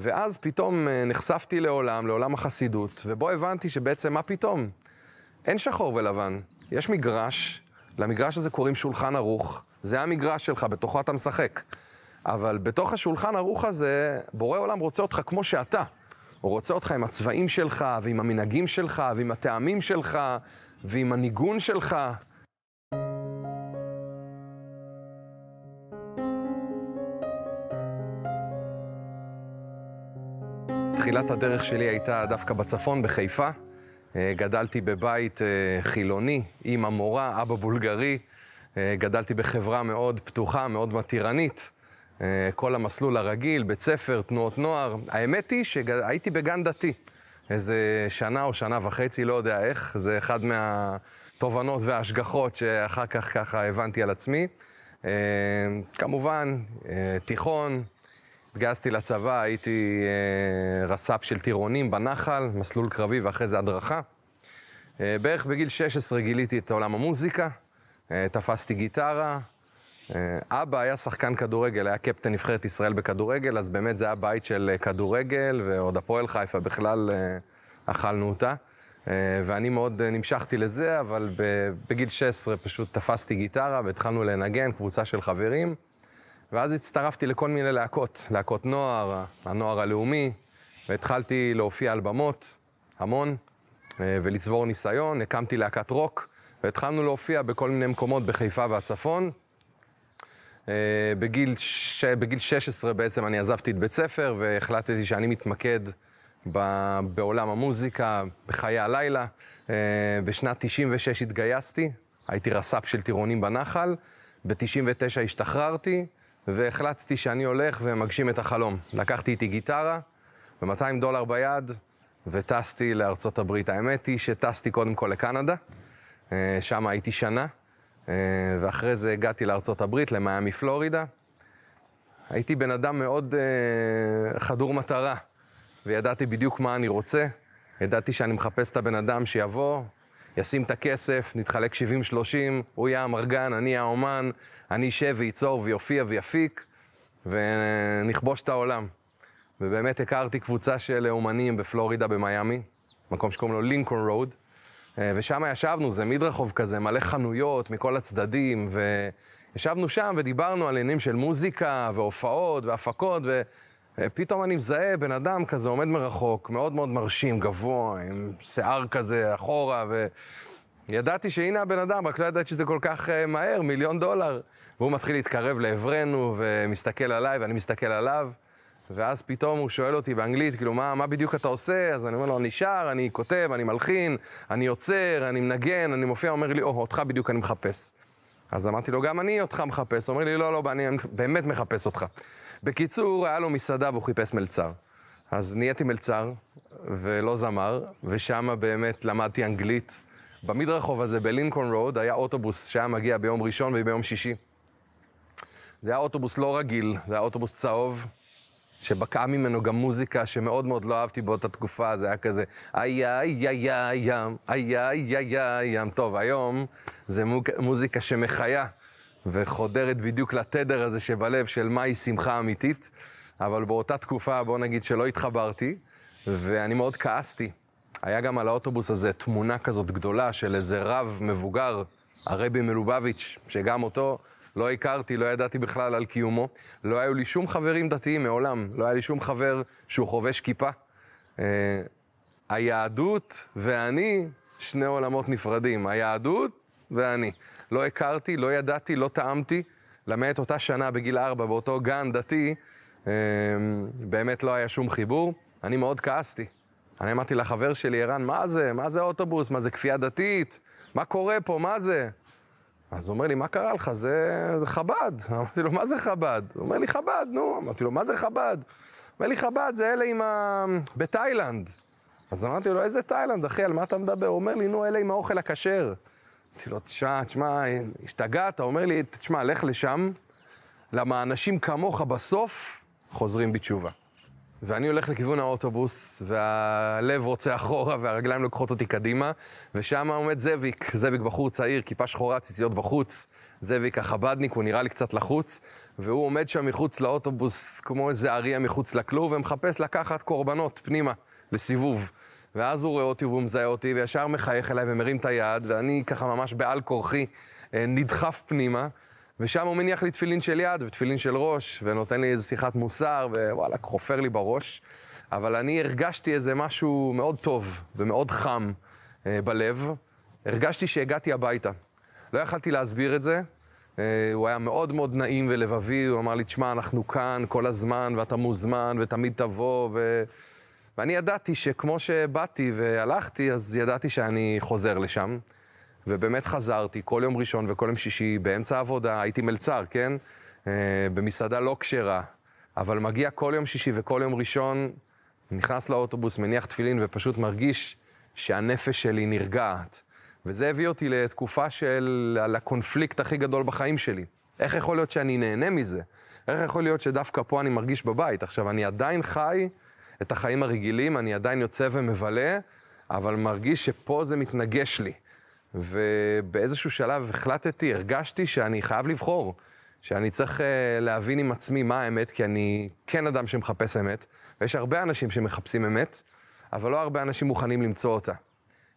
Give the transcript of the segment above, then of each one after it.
ואז פתאום אה, נחשפתי לעולם, לעולם החסידות, ובו הבנתי שבעצם מה פתאום? אין שחור ולבן. יש מגרש, למגרש הזה קוראים שולחן ערוך, זה המגרש שלך, בתוכו אתה משחק. אבל בתוך השולחן ערוך הזה, בורא עולם רוצה אותך כמו שאתה. הוא רוצה אותך עם הצבעים שלך, ועם המנהגים שלך, ועם הטעמים שלך, ועם הניגון שלך. תחילת הדרך שלי הייתה דווקא בצפון, בחיפה. אה, גדלתי בבית אה, חילוני, אימא מורה, אבא בולגרי. אה, גדלתי בחברה מאוד פתוחה, מאוד מתירנית. כל המסלול הרגיל, בית ספר, תנועות נוער. האמת היא שהייתי בגן דתי. איזה שנה או שנה וחצי, לא יודע איך. זה אחד מהתובנות וההשגחות שאחר כך ככה הבנתי על עצמי. כמובן, תיכון, התגייסתי לצבא, הייתי אה, רס"פ של טירונים בנחל, מסלול קרבי ואחרי זה הדרכה. אה, בערך בגיל 16 גיליתי את עולם המוזיקה, אה, תפסתי גיטרה. אה, אבא היה שחקן כדורגל, היה קפטן נבחרת ישראל בכדורגל, אז באמת זה היה בית של אה, כדורגל, ועוד הפועל חיפה בכלל אה, אכלנו אותה. אה, ואני מאוד אה, נמשכתי לזה, אבל בגיל 16 פשוט תפסתי גיטרה והתחלנו לנגן, קבוצה של חברים. ואז הצטרפתי לכל מיני להקות, להקות נוער, הנוער הלאומי, והתחלתי להופיע על במות, המון, אה, ולצבור ניסיון. הקמתי להקת רוק, והתחלנו להופיע בכל מיני מקומות בחיפה והצפון. אה, בגיל, ש... בגיל 16 בעצם אני עזבתי את בית ספר והחלטתי שאני מתמקד ב... בעולם המוזיקה, בחיי הלילה. אה, בשנת 96 התגייסתי, הייתי רס"פ של טירונים בנחל, ב-99 השתחררתי, והחלצתי שאני הולך ומגשים את החלום. לקחתי איתי גיטרה ו-200 דולר ביד, וטסתי לארצות הברית. האמת היא שטסתי קודם כל לקנדה, אה, שם הייתי שנה, אה, ואחרי זה הגעתי לארצות הברית, למיאמי פלורידה. הייתי בן אדם מאוד אה, חדור מטרה, וידעתי בדיוק מה אני רוצה. ידעתי שאני מחפש את הבן אדם שיבוא, ישים את הכסף, נתחלק 70-30, הוא יהיה המרגן, אני אהיה האומן, אני אשב וייצור ויופיע ויפיק, ונכבוש את העולם. ובאמת הכרתי קבוצה של אומנים בפלורידה במיאמי, מקום שקוראים לו לינקון רוד, אה, ושם ישבנו, זה מדרחוב כזה, מלא חנויות מכל הצדדים, וישבנו שם ודיברנו על עניינים של מוזיקה, והופעות, והפקות, אה, פתאום אני מזהה בן אדם כזה עומד מרחוק, מאוד מאוד מרשים, גבוה, עם שיער כזה אחורה, וידעתי שהנה הבן אדם, רק לא ידעתי שזה כל כך uh, מהר, מיליון דולר. והוא מתחיל להתקרב לעברנו, ומסתכל עליי, ואני מסתכל עליו, ואז פתאום הוא שואל אותי באנגלית, כאילו, מה, מה בדיוק אתה עושה? אז אני אומר לו, אני שר, אני כותב, אני מלחין, אני עוצר, אני מנגן, אני מופיע, אומר לי, או, oh, אותך בדיוק אני מחפש. אז אמרתי לו, גם אני אותך מחפש. הוא אומר לי, לא, לא, אני באמת מחפש אותך. בקיצור, היה לו מסעדה והוא חיפש מלצר. אז נהייתי מלצר, ולא זמר, ושם באמת למדתי אנגלית. במדרחוב הזה, בלינקון רוד, היה אוטובוס שהיה מגיע ביום ראשון וביום שישי. זה היה אוטובוס לא רגיל, זה היה אוטובוס צהוב, שבקעה ממנו גם מוזיקה שמאוד מאוד לא אהבתי באותה תקופה, זה היה כזה, איי איי איי איי ים, איי איי איי איי ים. טוב, היום זה מוזיקה שמחיה וחודרת בדיוק לתדר הזה שבלב של מהי שמחה אמיתית, אבל באותה תקופה, בוא נגיד שלא התחברתי, ואני מאוד כעסתי. היה גם על האוטובוס הזה תמונה כזאת גדולה של איזה רב מבוגר, הרבי מלובביץ', שגם אותו לא הכרתי, לא ידעתי בכלל על קיומו. לא היו לי שום חברים דתיים מעולם, לא היה לי שום חבר שהוא חובש כיפה. אה, היהדות ואני, שני עולמות נפרדים. היהדות ואני. לא הכרתי, לא ידעתי, לא טעמתי. למעט אותה שנה בגיל ארבע, באותו גן דתי, אה, באמת לא היה שום חיבור. אני מאוד כעסתי. אני אמרתי לחבר שלי, ערן, מה זה? מה זה אוטובוס? מה זה כפייה דתית? מה קורה פה? מה זה? אז הוא אומר לי, מה קרה לך? זה, זה חב"ד. אמרתי לו, מה זה חב"ד? הוא אומר לי, חב"ד, נו. אמרתי לו, מה זה חב"ד? אומר לי, חב"ד זה אלה עם ה... בתאילנד. אז אמרתי לו, איזה תאילנד, אחי, על מה אתה מדבר? הוא אומר לי, נו, אלה עם האוכל הכשר. אמרתי לו, תשמע, תשמע, השתגעת? הוא אומר לי, תשמע, לך לשם, למה אנשים כמוך בסוף חוזרים בתשובה. ואני הולך לכיוון האוטובוס, והלב רוצה אחורה והרגליים לוקחות אותי קדימה, ושם עומד זאביק, זאביק בחור צעיר, כיפה שחורה, ציציות בחוץ, זאביק החבדניק, הוא נראה לי קצת לחוץ, והוא עומד שם מחוץ לאוטובוס כמו איזה אריה מחוץ לכלוב, ומחפש לקחת קורבנות פנימה, לסיבוב. ואז הוא רואה אותי והוא מזהה אותי, וישר מחייך אליי ומרים את היד, ואני ככה ממש בעל כורחי אה, נדחף פנימה. ושם הוא מניח לי תפילין של יד ותפילין של ראש, ונותן לי איזו שיחת מוסר, ווואלה, חופר לי בראש. אבל אני הרגשתי איזה משהו מאוד טוב ומאוד חם אה, בלב. הרגשתי שהגעתי הביתה. לא יכלתי להסביר את זה. אה, הוא היה מאוד מאוד נעים ולבבי, הוא אמר לי, תשמע, אנחנו כאן כל הזמן, ואתה מוזמן, ותמיד תבוא, ו... ואני ידעתי שכמו שבאתי והלכתי, אז ידעתי שאני חוזר לשם. ובאמת חזרתי כל יום ראשון וכל יום שישי, באמצע העבודה, הייתי מלצר, כן? אה, במסעדה לא כשרה, אבל מגיע כל יום שישי וכל יום ראשון, נכנס לאוטובוס, מניח תפילין ופשוט מרגיש שהנפש שלי נרגעת. וזה הביא אותי לתקופה של... על הקונפליקט הכי גדול בחיים שלי. איך יכול להיות שאני נהנה מזה? איך יכול להיות שדווקא פה אני מרגיש בבית? עכשיו, אני עדיין חי את החיים הרגילים, אני עדיין יוצא ומבלה, אבל מרגיש שפה זה מתנגש לי. ובאיזשהו שלב החלטתי, הרגשתי שאני חייב לבחור, שאני צריך אה, להבין עם עצמי מה האמת, כי אני כן אדם שמחפש אמת, ויש הרבה אנשים שמחפשים אמת, אבל לא הרבה אנשים מוכנים למצוא אותה.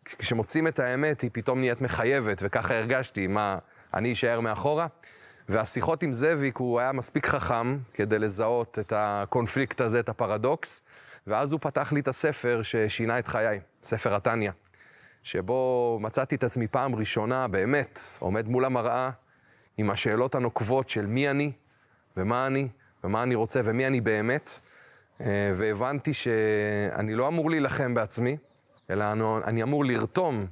כשמוצאים את האמת, היא פתאום נהיית מחייבת, וככה הרגשתי, מה, אני אשאר מאחורה? והשיחות עם זאביק, הוא היה מספיק חכם כדי לזהות את הקונפליקט הזה, את הפרדוקס, ואז הוא פתח לי את הספר ששינה את חיי, ספר התניא. שבו מצאתי את עצמי פעם ראשונה, באמת, עומד מול המראה, עם השאלות הנוקבות של מי אני, ומה אני, ומה אני רוצה, ומי אני באמת. אה, והבנתי שאני לא אמור להילחם בעצמי, אלא אני, אני אמור לרתום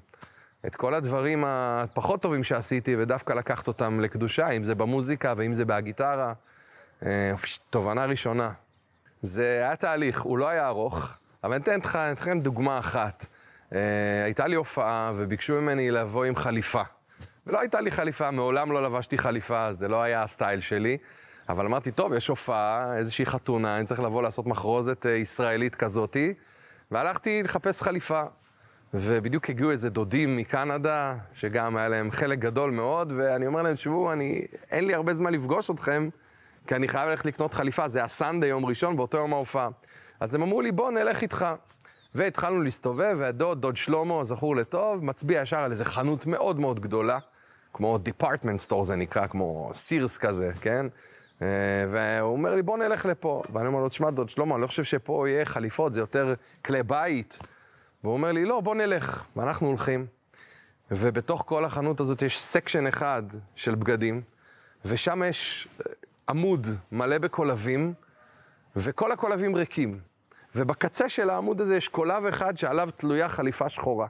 את כל הדברים הפחות טובים שעשיתי, ודווקא לקחת אותם לקדושה, אם זה במוזיקה ואם זה בהגיטרה. אה, תובנה ראשונה. זה היה תהליך, הוא לא היה ארוך, אבל אני אתן לכם דוגמה אחת. אה, הייתה לי הופעה וביקשו ממני לבוא עם חליפה. ולא הייתה לי חליפה, מעולם לא לבשתי חליפה, זה לא היה הסטייל שלי. אבל אמרתי, טוב, יש הופעה, איזושהי חתונה, אני צריך לבוא לעשות מחרוזת אה, ישראלית כזאתי. והלכתי לחפש חליפה. ובדיוק הגיעו איזה דודים מקנדה, שגם היה להם חלק גדול מאוד, ואני אומר להם, תשמעו, אני, אין לי הרבה זמן לפגוש אתכם, כי אני חייב ללכת לקנות חליפה, זה הסנדה יום ראשון, באותו יום ההופעה. אז הם אמרו לי, בוא נלך איתך. והתחלנו להסתובב, והדוד, דוד שלמה, זכור לטוב, מצביע ישר על איזה חנות מאוד מאוד גדולה, כמו Department Store זה נקרא, כמו סירס כזה, כן? אה, והוא אומר לי, בוא נלך לפה. ואני אומר לו, תשמע, דוד שלמה, אני לא חושב שפה יהיה חליפות, זה יותר כלי בית. והוא אומר לי, לא, בוא נלך. ואנחנו הולכים, ובתוך כל החנות הזאת יש סקשן אחד של בגדים, ושם יש אה, עמוד מלא בקולבים, וכל הקולבים ריקים. ובקצה של העמוד הזה יש קולב אחד שעליו תלויה חליפה שחורה.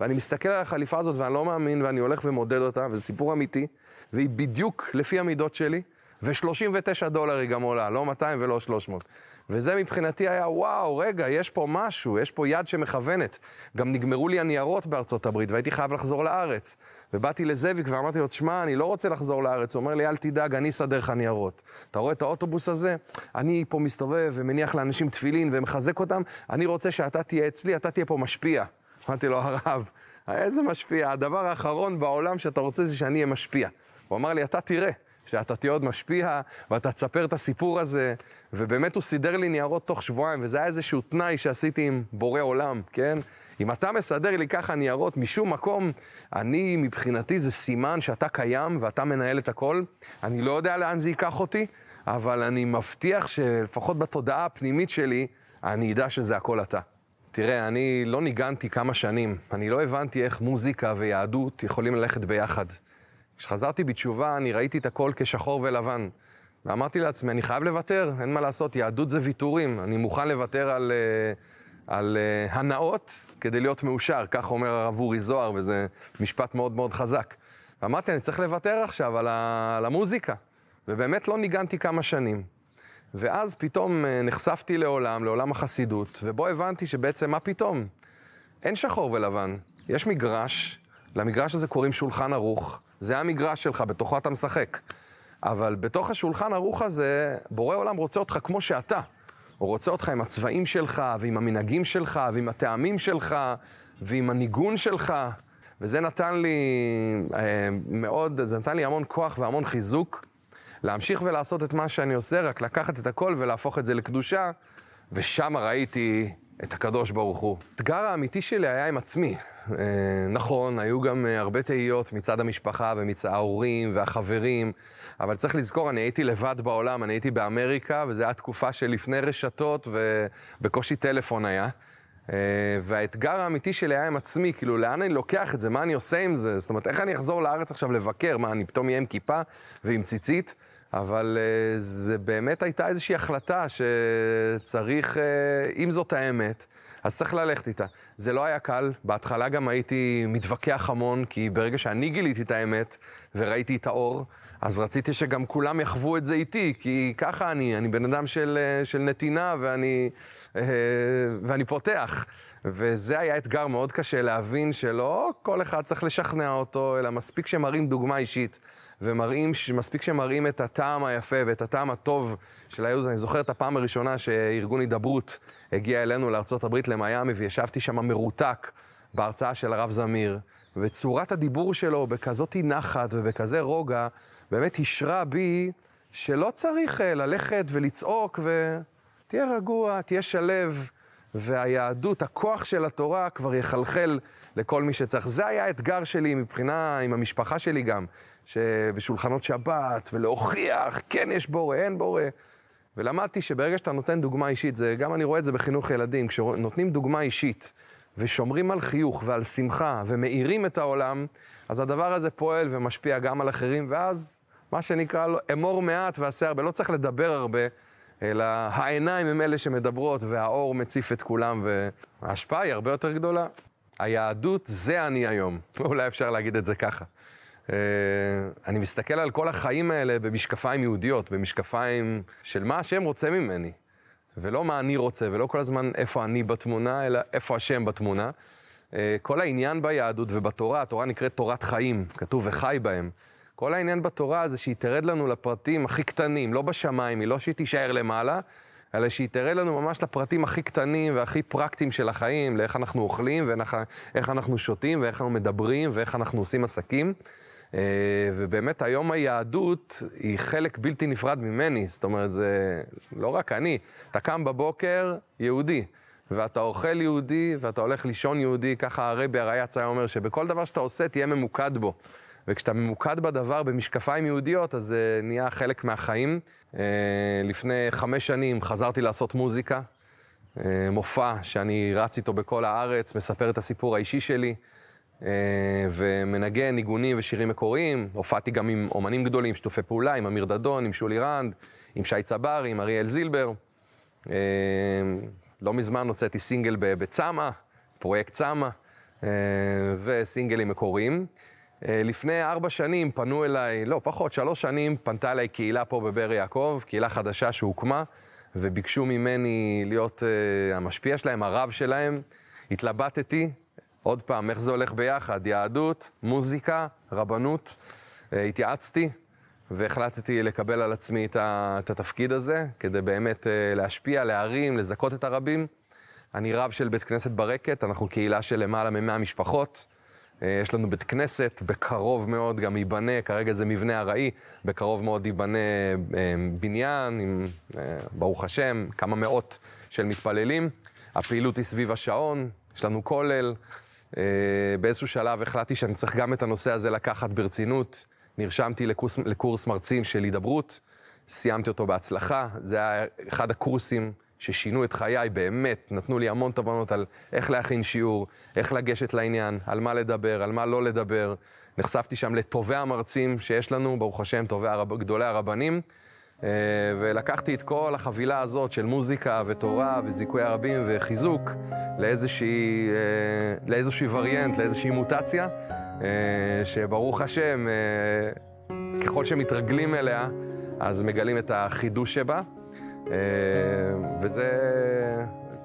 ואני מסתכל על החליפה הזאת ואני לא מאמין, ואני הולך ומודד אותה, וזה סיפור אמיתי, והיא בדיוק לפי המידות שלי, ו-39 דולר היא גם עולה, לא 200 ולא 300. וזה מבחינתי היה, וואו, רגע, יש פה משהו, יש פה יד שמכוונת. גם נגמרו לי הניירות בארצות הברית, והייתי חייב לחזור לארץ. ובאתי לזאביק ואמרתי לו, תשמע, אני לא רוצה לחזור לארץ. הוא אומר לי, אל תדאג, אני אסדר לך ניירות. אתה רואה את האוטובוס הזה? אני פה מסתובב ומניח לאנשים תפילין ומחזק אותם, אני רוצה שאתה תהיה אצלי, אתה תהיה פה משפיע. אמרתי לו, הרב, איזה משפיע? הדבר האחרון בעולם שאתה רוצה זה שאני אהיה משפיע. הוא אמר לי, אתה תראה. שאתה תהיה עוד משפיע, ואתה תספר את הסיפור הזה. ובאמת הוא סידר לי ניירות תוך שבועיים, וזה היה איזשהו תנאי שעשיתי עם בורא עולם, כן? אם אתה מסדר לי ככה ניירות משום מקום, אני, מבחינתי זה סימן שאתה קיים ואתה מנהל את הכל. אני לא יודע לאן זה ייקח אותי, אבל אני מבטיח שלפחות בתודעה הפנימית שלי, אני אדע שזה הכל אתה. תראה, אני לא ניגנתי כמה שנים. אני לא הבנתי איך מוזיקה ויהדות יכולים ללכת ביחד. כשחזרתי בתשובה, אני ראיתי את הכל כשחור ולבן. ואמרתי לעצמי, אני חייב לוותר, אין מה לעשות, יהדות זה ויתורים. אני מוכן לוותר על, אה, על אה, הנאות כדי להיות מאושר, כך אומר הרב אורי זוהר, וזה משפט מאוד מאוד חזק. ואמרתי, אני צריך לוותר עכשיו על, ה, על המוזיקה. ובאמת לא ניגנתי כמה שנים. ואז פתאום אה, נחשפתי לעולם, לעולם החסידות, ובו הבנתי שבעצם מה פתאום? אין שחור ולבן. יש מגרש, למגרש הזה קוראים שולחן ערוך, זה המגרש שלך, בתוכו אתה משחק. אבל בתוך השולחן ערוך הזה, בורא עולם רוצה אותך כמו שאתה. הוא רוצה אותך עם הצבעים שלך, ועם המנהגים שלך, ועם הטעמים שלך, ועם הניגון שלך. וזה נתן לי אה, מאוד, זה נתן לי המון כוח והמון חיזוק להמשיך ולעשות את מה שאני עושה, רק לקחת את הכל ולהפוך את זה לקדושה. ושם ראיתי את הקדוש ברוך הוא. האתגר האמיתי שלי היה עם עצמי. אה, נכון, היו גם אה, הרבה תהיות מצד המשפחה ומצד ההורים והחברים, אבל צריך לזכור, אני הייתי לבד בעולם, אני הייתי באמריקה, וזו הייתה תקופה שלפני רשתות ובקושי טלפון היה. אה, והאתגר האמיתי שלי היה עם עצמי, כאילו, לאן אני לוקח את זה, מה אני עושה עם זה? זאת אומרת, איך אני אחזור לארץ עכשיו לבקר? מה, אני פתאום אהיה עם כיפה ועם ציצית? אבל אה, זה באמת הייתה איזושהי החלטה שצריך, אה, אם זאת האמת, אז צריך ללכת איתה. זה לא היה קל, בהתחלה גם הייתי מתווכח המון, כי ברגע שאני גיליתי את האמת וראיתי את האור, אז רציתי שגם כולם יחוו את זה איתי, כי ככה אני, אני בן אדם של, אה, של נתינה ואני, ואני פותח. וזה היה אתגר מאוד קשה להבין שלא כל אחד צריך לשכנע אותו, אלא מספיק שמראים דוגמה אישית. ומראים, מספיק שמראים את הטעם היפה ואת הטעם הטוב של היוז, אני זוכר את הפעם הראשונה שארגון הידברות הגיע אלינו לארה"ב, למיאמי, וישבתי שם מרותק בהרצאה של הרב זמיר, וצורת הדיבור שלו בכזאת נחת ובכזה רוגע, באמת השרה בי שלא צריך אה, ללכת ולצעוק ותהיה רגוע, תהיה שלו. והיהדות, הכוח של התורה כבר יחלחל לכל מי שצריך. זה היה האתגר שלי מבחינה, עם המשפחה שלי גם, שבשולחנות שבת, ולהוכיח, כן יש בורא, אין בורא. ולמדתי שברגע שאתה נותן דוגמה אישית, זה, גם אני רואה את זה בחינוך ילדים, כשנותנים דוגמה אישית, ושומרים על חיוך ועל שמחה, ומאירים את העולם, אז הדבר הזה פועל ומשפיע גם על אחרים, ואז מה שנקרא אמור מעט ועשה הרבה. לא צריך לדבר הרבה, אלא העיניים הם אלה שמדברות והאור מציף את כולם, וההשפעה היא הרבה יותר גדולה. היהדות זה אני היום, אולי אפשר להגיד את זה ככה. אה, אני מסתכל על כל החיים האלה במשקפיים יהודיות, במשקפיים של מה השם רוצה ממני, ולא מה אני רוצה, ולא כל הזמן איפה אני בתמונה, אלא איפה השם בתמונה. אה, כל העניין ביהדות ובתורה, התורה נקראת תורת חיים, כתוב וחי בהם. כל העניין בתורה זה שהיא תרד לנו לפרטים הכי קטנים, לא בשמיים, היא לא שהיא תישאר למעלה, אלא שהיא תרד לנו ממש לפרטים הכי קטנים והכי פרקטיים של החיים, לאיך אנחנו אוכלים ואיך אנחנו שותים ואיך אנחנו מדברים ואיך אנחנו עושים עסקים. אה, ובאמת היום היהדות היא חלק בלתי נפרד ממני, זאת אומרת, זה לא רק אני. אתה קם בבוקר יהודי, ואתה אוכל יהודי, ואתה הולך לישון יהודי, ככה הרבי הרייץ היה אומר, שבכל דבר שאתה עושה תהיה ממוקד בו. וכשאתה ממוקד בדבר במשקפיים יהודיות, אז זה אה, נהיה חלק מהחיים. אה, לפני חמש שנים חזרתי לעשות מוזיקה, אה, מופע שאני רץ איתו בכל הארץ, מספר את הסיפור האישי שלי, ומנגן ניגונים ושירים מקוריים. הופעתי גם עם אומנים גדולים, שיתופי פעולה, עם אמיר דדון, עם שולי רנד, עם שי צברי, עם אריאל זילבר. לא מזמן הוצאתי סינגל בצמא, פרויקט צמא, וסינגלים מקוריים. אה, לפני ארבע שנים פנו אליי, לא, פחות, שלוש שנים, פנתה אליי קהילה פה בבאר יעקב, קהילה חדשה שהוקמה, וביקשו ממני להיות uh, המשפיע שלהם, הרב שלהם. התלבטתי, עוד פעם, איך זה הולך ביחד? יהדות, מוזיקה, רבנות. Uh, התייעצתי, והחלטתי לקבל על עצמי את, ה, את התפקיד הזה, כדי באמת uh, להשפיע, להרים, לזכות את הרבים. אני רב של בית כנסת ברקת, אנחנו קהילה של למעלה מ-100 משפחות. אה, יש לנו בית כנסת, בקרוב מאוד גם ייבנה, כרגע זה מבנה ארעי, בקרוב מאוד ייבנה אה, בניין עם, אה, ברוך השם, כמה מאות של מתפללים. הפעילות היא סביב השעון, יש לנו כולל. באיזשהו שלב החלטתי שאני צריך גם את הנושא הזה לקחת ברצינות. נרשמתי לקורס, לקורס מרצים של הידברות, סיימתי אותו בהצלחה. זה היה אחד הקורסים ששינו את חיי, באמת, נתנו לי המון תובנות על איך להכין שיעור, איך לגשת לעניין, על מה לדבר, על מה לא לדבר. נחשפתי שם לטובי המרצים שיש לנו, ברוך השם, טובי הרב, גדולי הרבנים, אה, ולקחתי את כל החבילה הזאת של מוזיקה ותורה וזיכוי הרבים וחיזוק לאיזושהי, אה, לאיזושהי וריאנט, לאיזושהי מוטציה, אה, שברוך השם, ככל שמתרגלים אליה, אז מגלים את החידוש שבה. אה, וזה,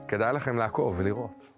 כדאי לכם לעקוב ולראות.